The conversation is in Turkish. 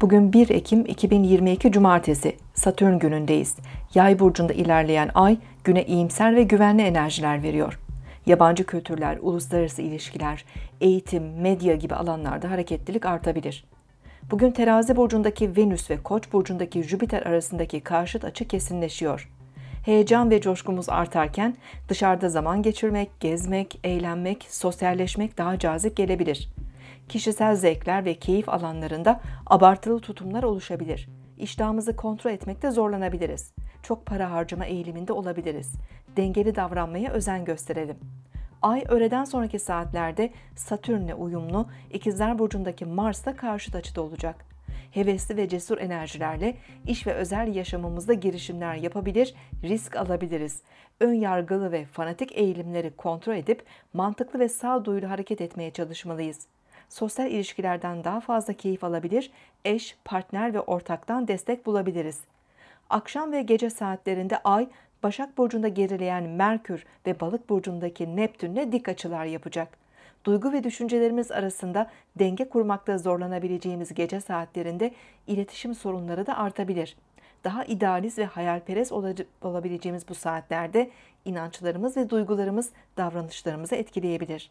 Bugün 1 Ekim 2022 Cumartesi, Satürn günündeyiz. Yay burcunda ilerleyen ay güne iyimser ve güvenli enerjiler veriyor. Yabancı kültürler, uluslararası ilişkiler, eğitim, medya gibi alanlarda hareketlilik artabilir. Bugün terazi burcundaki Venüs ve koç burcundaki Jüpiter arasındaki karşıt açı kesinleşiyor. Heyecan ve coşkumuz artarken dışarıda zaman geçirmek, gezmek, eğlenmek, sosyalleşmek daha cazip gelebilir.'' kişisel zevkler ve keyif alanlarında abartılı tutumlar oluşabilir. İştahımızı kontrol etmekte zorlanabiliriz. Çok para harcama eğiliminde olabiliriz. Dengeli davranmaya özen gösterelim. Ay öğleden sonraki saatlerde Satürn'le uyumlu İkizler burcundaki Mars'la karşıt açıda olacak. Hevesli ve cesur enerjilerle iş ve özel yaşamımızda girişimler yapabilir, risk alabiliriz. Ön yargılı ve fanatik eğilimleri kontrol edip mantıklı ve sağduyulu hareket etmeye çalışmalıyız sosyal ilişkilerden daha fazla keyif alabilir, eş, partner ve ortaktan destek bulabiliriz. Akşam ve gece saatlerinde Ay, Başak Burcu'nda gerileyen Merkür ve Balık Burcu'ndaki Neptün'le dik açılar yapacak. Duygu ve düşüncelerimiz arasında denge kurmakta zorlanabileceğimiz gece saatlerinde iletişim sorunları da artabilir. Daha idealist ve hayalperest olabileceğimiz bu saatlerde inançlarımız ve duygularımız davranışlarımızı etkileyebilir.